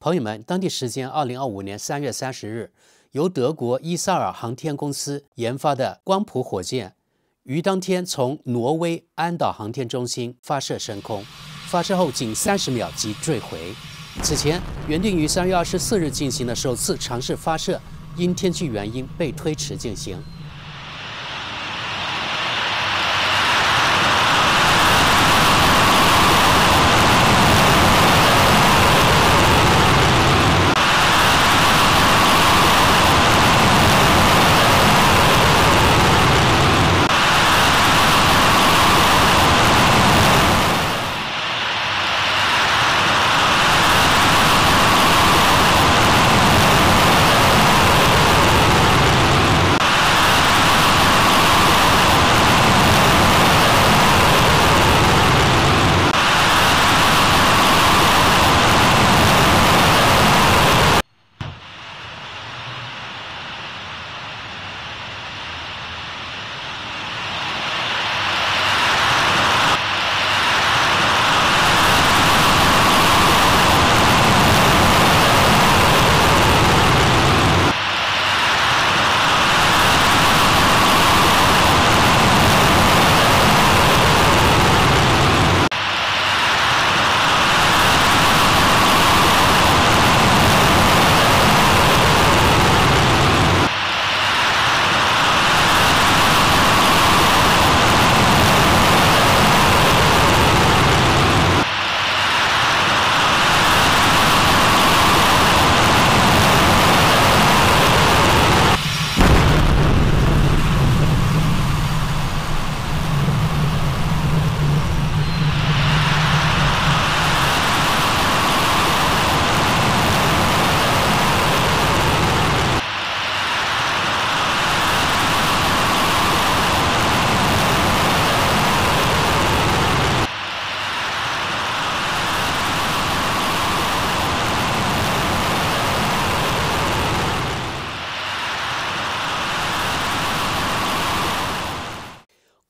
朋友们，当地时间二零二五年三月三十日，由德国伊萨尔航天公司研发的光谱火箭，于当天从挪威安岛航天中心发射升空。发射后仅三十秒即坠毁。此前，原定于三月二十四日进行的首次尝试发射，因天气原因被推迟进行。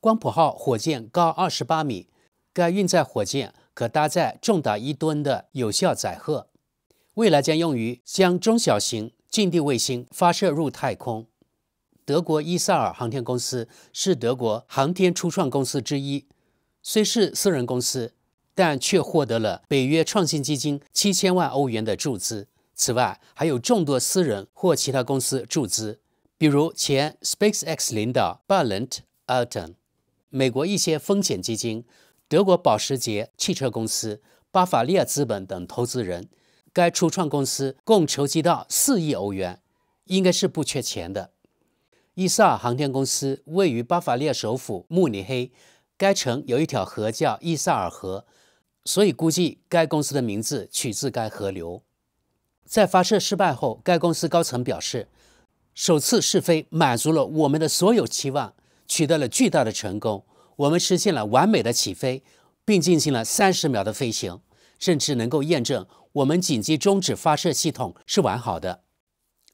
光谱号火箭高二十八米，该运载火箭可搭载重达一吨的有效载荷，未来将用于将中小型近地卫星发射入太空。德国伊萨尔航天公司是德国航天初创公司之一，虽是私人公司，但却获得了北约创新基金七千万欧元的注资。此外，还有众多私人或其他公司注资，比如前 SpaceX 领导 Ballant Alton。美国一些风险基金、德国保时捷汽车公司、巴伐利亚资本等投资人，该初创公司共筹集到四亿欧元，应该是不缺钱的。伊萨尔航天公司位于巴伐利亚首府慕尼黑，该城有一条河叫伊萨尔河，所以估计该公司的名字取自该河流。在发射失败后，该公司高层表示，首次试飞满足了我们的所有期望。取得了巨大的成功，我们实现了完美的起飞，并进行了三十秒的飞行，甚至能够验证我们紧急终止发射系统是完好的。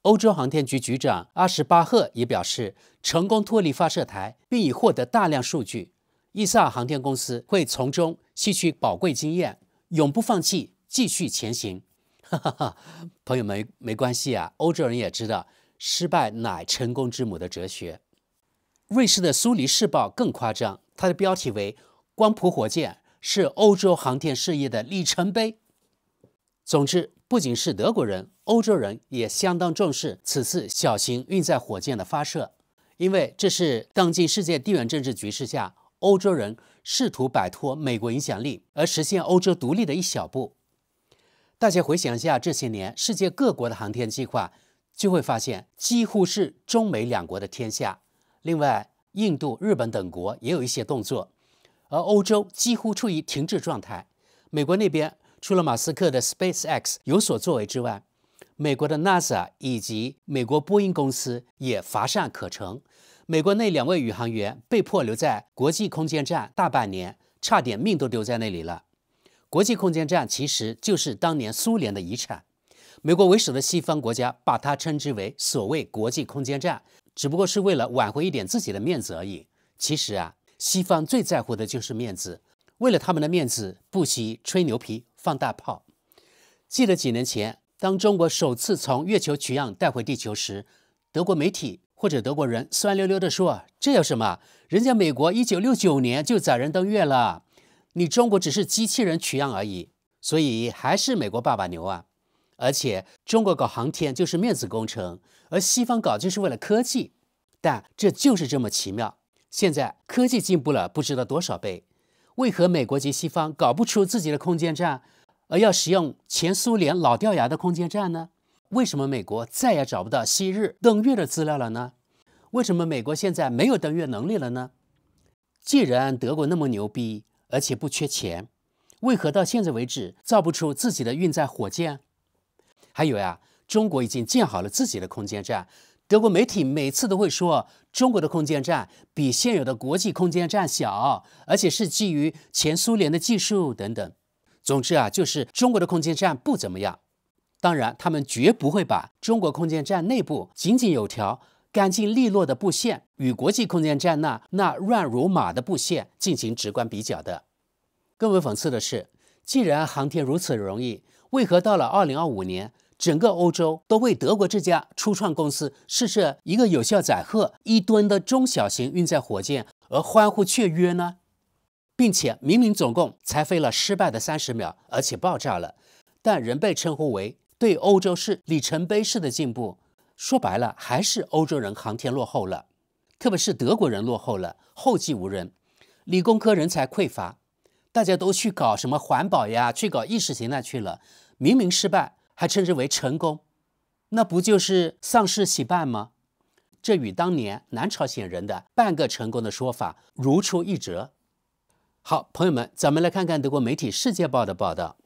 欧洲航天局局长阿什巴赫也表示，成功脱离发射台，并已获得大量数据。伊萨尔航天公司会从中吸取宝贵经验，永不放弃，继续前行。哈哈哈，朋友们，没关系啊，欧洲人也知道“失败乃成功之母”的哲学。瑞士的《苏黎世报》更夸张，它的标题为“光谱火箭是欧洲航天事业的里程碑”。总之，不仅是德国人，欧洲人也相当重视此次小型运载火箭的发射，因为这是当今世界地缘政治局势下，欧洲人试图摆脱美国影响力而实现欧洲独立的一小步。大家回想一下这些年世界各国的航天计划，就会发现几乎是中美两国的天下。另外，印度、日本等国也有一些动作，而欧洲几乎处于停滞状态。美国那边，除了马斯克的 SpaceX 有所作为之外，美国的 NASA 以及美国波音公司也乏善可陈。美国那两位宇航员被迫留在国际空间站大半年，差点命都丢在那里了。国际空间站其实就是当年苏联的遗产，美国为首的西方国家把它称之为所谓国际空间站。只不过是为了挽回一点自己的面子而已。其实啊，西方最在乎的就是面子，为了他们的面子，不惜吹牛皮、放大炮。记得几年前，当中国首次从月球取样带回地球时，德国媒体或者德国人酸溜溜地说：“这有什么？人家美国1969年就载人登月了，你中国只是机器人取样而已，所以还是美国爸爸牛啊！而且中国搞航天就是面子工程。”而西方搞就是为了科技，但这就是这么奇妙。现在科技进步了不知道多少倍，为何美国及西方搞不出自己的空间站，而要使用前苏联老掉牙的空间站呢？为什么美国再也找不到昔日登月的资料了呢？为什么美国现在没有登月能力了呢？既然德国那么牛逼，而且不缺钱，为何到现在为止造不出自己的运载火箭？还有呀。中国已经建好了自己的空间站，德国媒体每次都会说中国的空间站比现有的国际空间站小，而且是基于前苏联的技术等等。总之啊，就是中国的空间站不怎么样。当然，他们绝不会把中国空间站内部井井有条、干净利落的布线与国际空间站那那乱如麻的布线进行直观比较的。更为讽刺的是，既然航天如此容易，为何到了二零二五年？整个欧洲都为德国这家初创公司试射一个有效载荷一吨的中小型运载火箭而欢呼雀跃呢，并且明明总共才飞了失败的三十秒，而且爆炸了，但仍被称呼为对欧洲是里程碑式的进步。说白了，还是欧洲人航天落后了，特别是德国人落后了，后继无人，理工科人才匮乏，大家都去搞什么环保呀，去搞意识形态去了，明明失败。还称之为成功，那不就是丧事喜办吗？这与当年南朝鲜人的“半个成功”的说法如出一辙。好，朋友们，咱们来看看德国媒体《世界报》的报道：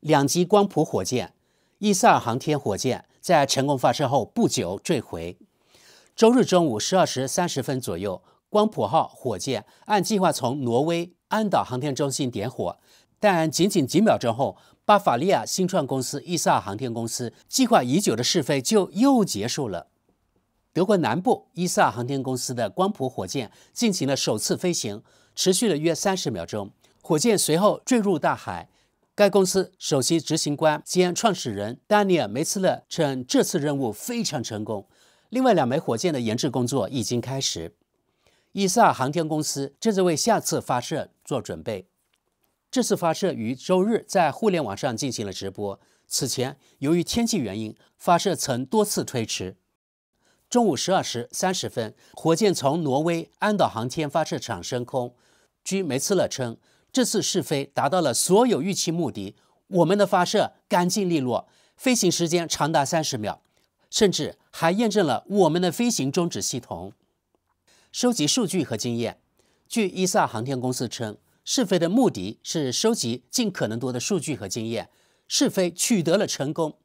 两极光谱火箭伊萨尔航天火箭在成功发射后不久坠毁。周日中午十二时三十分左右，光谱号火箭按计划从挪威安岛航天中心点火，但仅仅几秒钟后。巴伐利亚新创公司伊萨航天公司计划已久的试飞就又结束了。德国南部伊萨航天公司的光谱火箭进行了首次飞行，持续了约三十秒钟，火箭随后坠入大海。该公司首席执行官兼创始人丹尼尔梅茨勒称，这次任务非常成功。另外两枚火箭的研制工作已经开始，伊萨航天公司正在为下次发射做准备。这次发射于周日在互联网上进行了直播。此前，由于天气原因，发射曾多次推迟。中午十二时三十分，火箭从挪威安岛航天发射场升空。据梅茨勒称，这次试飞达到了所有预期目的。我们的发射干净利落，飞行时间长达三十秒，甚至还验证了我们的飞行终止系统，收集数据和经验。据伊萨航天公司称。试飞的目的是收集尽可能多的数据和经验。试飞取得了成功，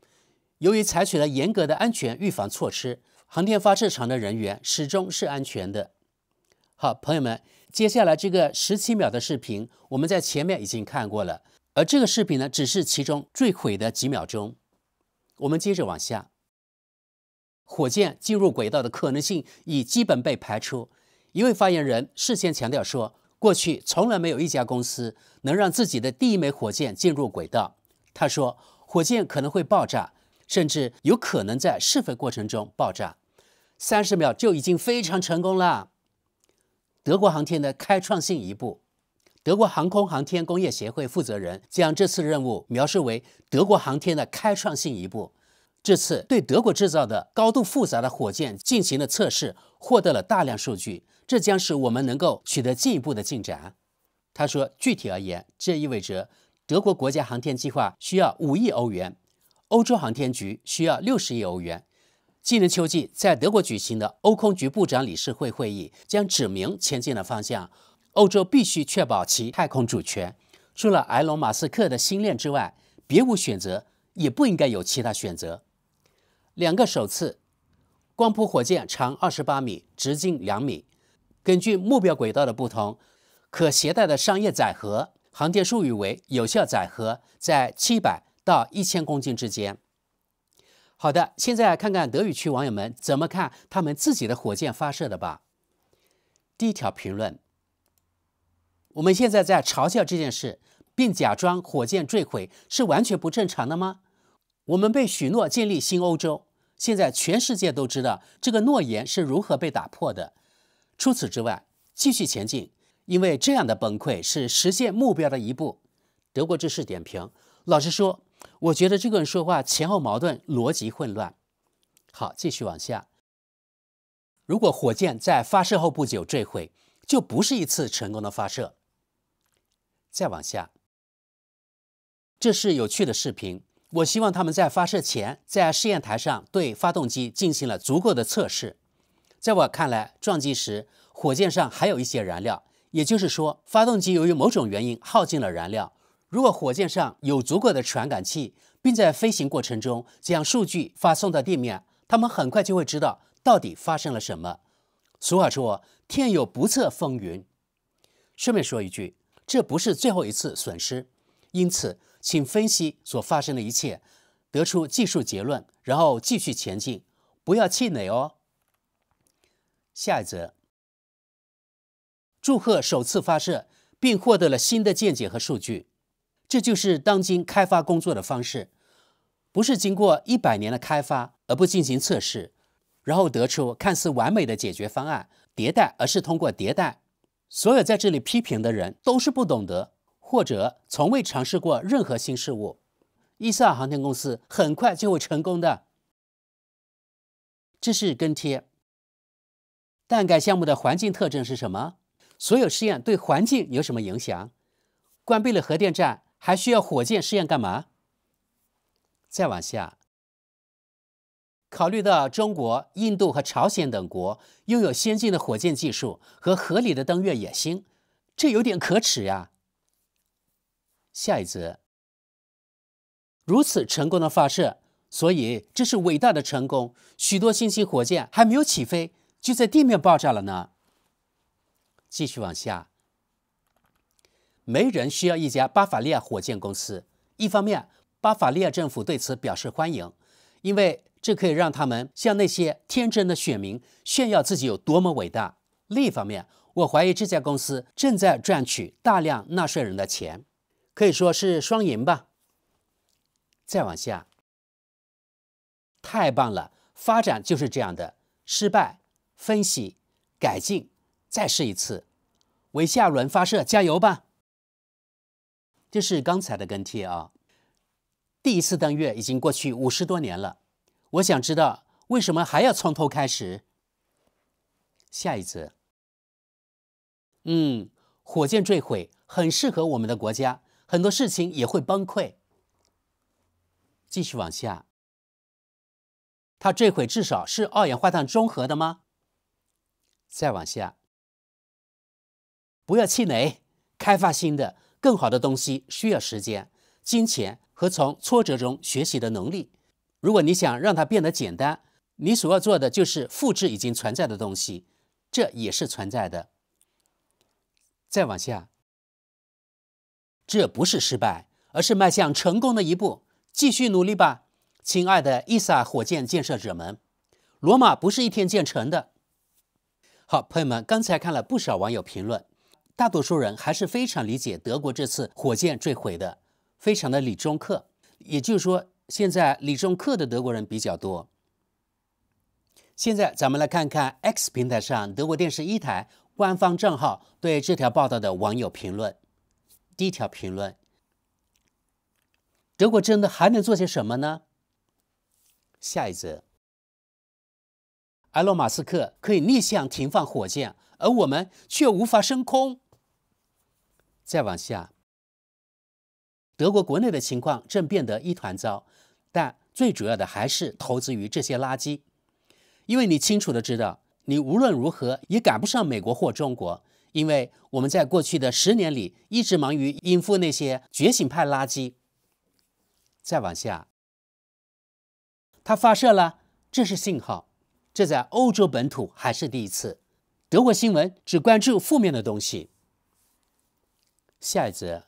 由于采取了严格的安全预防措施，航天发射场的人员始终是安全的。好，朋友们，接下来这个十七秒的视频我们在前面已经看过了，而这个视频呢，只是其中坠毁的几秒钟。我们接着往下，火箭进入轨道的可能性已基本被排除。一位发言人事先强调说。过去从来没有一家公司能让自己的第一枚火箭进入轨道。他说，火箭可能会爆炸，甚至有可能在试飞过程中爆炸。三十秒就已经非常成功了。德国航天的开创性一步。德国航空航天工业协会负责人将这次任务描述为德国航天的开创性一步。这次对德国制造的高度复杂的火箭进行了测试，获得了大量数据。这将使我们能够取得进一步的进展，他说。具体而言，这意味着德国国家航天计划需要五亿欧元，欧洲航天局需要六十亿欧元。今年秋季在德国举行的欧空局部长理事会会议将指明前进的方向。欧洲必须确保其太空主权，除了埃隆·马斯克的星链之外，别无选择，也不应该有其他选择。两个首次，光谱火箭长二十八米，直径两米。根据目标轨道的不同，可携带的商业载荷，航天术语为有效载荷，在七百到一千公斤之间。好的，现在看看德语区网友们怎么看他们自己的火箭发射的吧。第一条评论：我们现在在嘲笑这件事，并假装火箭坠毁是完全不正常的吗？我们被许诺建立新欧洲，现在全世界都知道这个诺言是如何被打破的。除此之外，继续前进，因为这样的崩溃是实现目标的一步。德国知识点评，老实说，我觉得这个人说话前后矛盾，逻辑混乱。好，继续往下。如果火箭在发射后不久坠毁，就不是一次成功的发射。再往下，这是有趣的视频。我希望他们在发射前在试验台上对发动机进行了足够的测试。在我看来，撞击时火箭上还有一些燃料，也就是说，发动机由于某种原因耗尽了燃料。如果火箭上有足够的传感器，并在飞行过程中将数据发送到地面，他们很快就会知道到底发生了什么。俗话说，天有不测风云。顺便说一句，这不是最后一次损失，因此，请分析所发生的一切，得出技术结论，然后继续前进，不要气馁哦。下一则，祝贺首次发射，并获得了新的见解和数据。这就是当今开发工作的方式，不是经过一百年的开发而不进行测试，然后得出看似完美的解决方案迭代，而是通过迭代。所有在这里批评的人都是不懂得或者从未尝试过任何新事物。伊萨列航天公司很快就会成功的。这是跟贴。但该项目的环境特征是什么？所有试验对环境有什么影响？关闭了核电站，还需要火箭试验干嘛？再往下，考虑到中国、印度和朝鲜等国拥有先进的火箭技术和合理的登月野心，这有点可耻呀。下一则，如此成功的发射，所以这是伟大的成功。许多新型火箭还没有起飞。就在地面爆炸了呢。继续往下，没人需要一家巴伐利亚火箭公司。一方面，巴伐利亚政府对此表示欢迎，因为这可以让他们向那些天真的选民炫耀自己有多么伟大。另一方面，我怀疑这家公司正在赚取大量纳税人的钱，可以说是双赢吧。再往下，太棒了！发展就是这样的，失败。分析、改进、再试一次，为下轮发射加油吧！这是刚才的跟贴啊。第一次登月已经过去五十多年了，我想知道为什么还要从头开始？下一次。嗯，火箭坠毁很适合我们的国家，很多事情也会崩溃。继续往下，它坠毁至少是二氧化碳中和的吗？再往下，不要气馁，开发新的、更好的东西需要时间、金钱和从挫折中学习的能力。如果你想让它变得简单，你所要做的就是复制已经存在的东西，这也是存在的。再往下，这不是失败，而是迈向成功的一步。继续努力吧，亲爱的伊萨火箭建设者们！罗马不是一天建成的。好，朋友们，刚才看了不少网友评论，大多数人还是非常理解德国这次火箭坠毁的，非常的理中客。也就是说，现在理中客的德国人比较多。现在咱们来看看 X 平台上德国电视一台官方账号对这条报道的网友评论。第一条评论：德国真的还能做些什么呢？下一则。埃隆·马斯克可以逆向停放火箭，而我们却无法升空。再往下，德国国内的情况正变得一团糟，但最主要的还是投资于这些垃圾，因为你清楚的知道，你无论如何也赶不上美国或中国，因为我们在过去的十年里一直忙于应付那些觉醒派垃圾。再往下，他发射了，这是信号。这在欧洲本土还是第一次。德国新闻只关注负面的东西。下一则，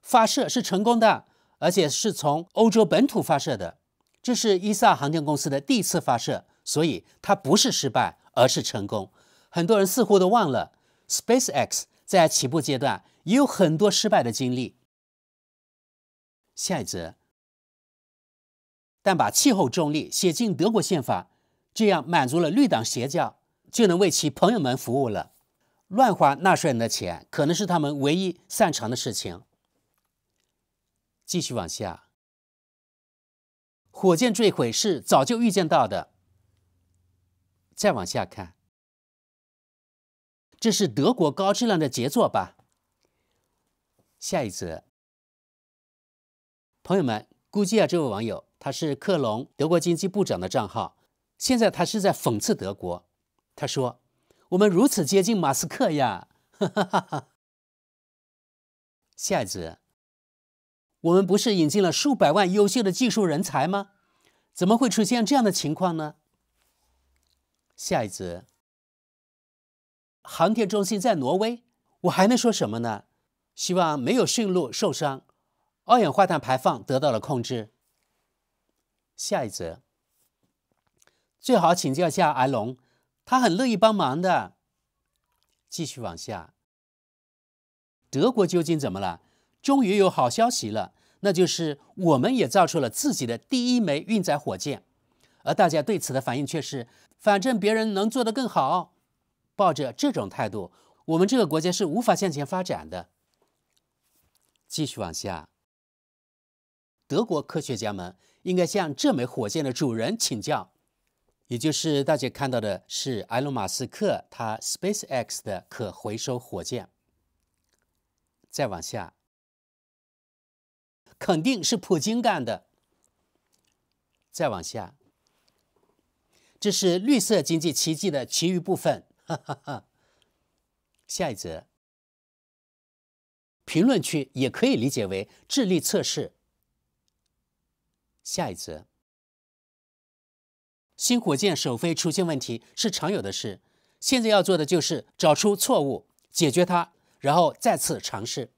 发射是成功的，而且是从欧洲本土发射的。这是伊萨航天公司的第一次发射，所以它不是失败，而是成功。很多人似乎都忘了，SpaceX 在起步阶段也有很多失败的经历。下一则，但把气候中立写进德国宪法。这样满足了绿党邪教，就能为其朋友们服务了。乱花纳税人的钱，可能是他们唯一擅长的事情。继续往下，火箭坠毁是早就预见到的。再往下看，这是德国高质量的杰作吧？下一则，朋友们估计啊，这位网友他是克隆德国经济部长的账号。现在他是在讽刺德国，他说：“我们如此接近马斯克呀！” 下一则，我们不是引进了数百万优秀的技术人才吗？怎么会出现这样的情况呢？下一则，航天中心在挪威，我还能说什么呢？希望没有驯鹿受伤，二氧化碳排放得到了控制。下一则。最好请教一下埃隆，他很乐意帮忙的。继续往下，德国究竟怎么了？终于有好消息了，那就是我们也造出了自己的第一枚运载火箭，而大家对此的反应却是：反正别人能做得更好。抱着这种态度，我们这个国家是无法向前发展的。继续往下，德国科学家们应该向这枚火箭的主人请教。也就是大家看到的是埃隆·马斯克他 SpaceX 的可回收火箭。再往下，肯定是普京干的。再往下，这是绿色经济奇迹的其余部分。哈哈哈。下一则，评论区也可以理解为智力测试。下一则。新火箭首飞出现问题是常有的事，现在要做的就是找出错误，解决它，然后再次尝试。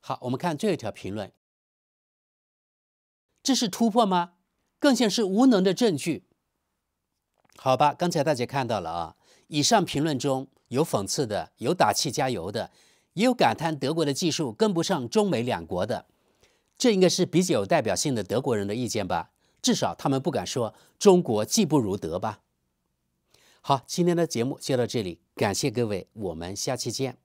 好，我们看这一条评论，这是突破吗？更像是无能的证据。好吧，刚才大家看到了啊，以上评论中有讽刺的，有打气加油的，也有感叹德国的技术跟不上中美两国的，这应该是比较有代表性的德国人的意见吧。至少他们不敢说中国技不如德吧。好，今天的节目就到这里，感谢各位，我们下期见。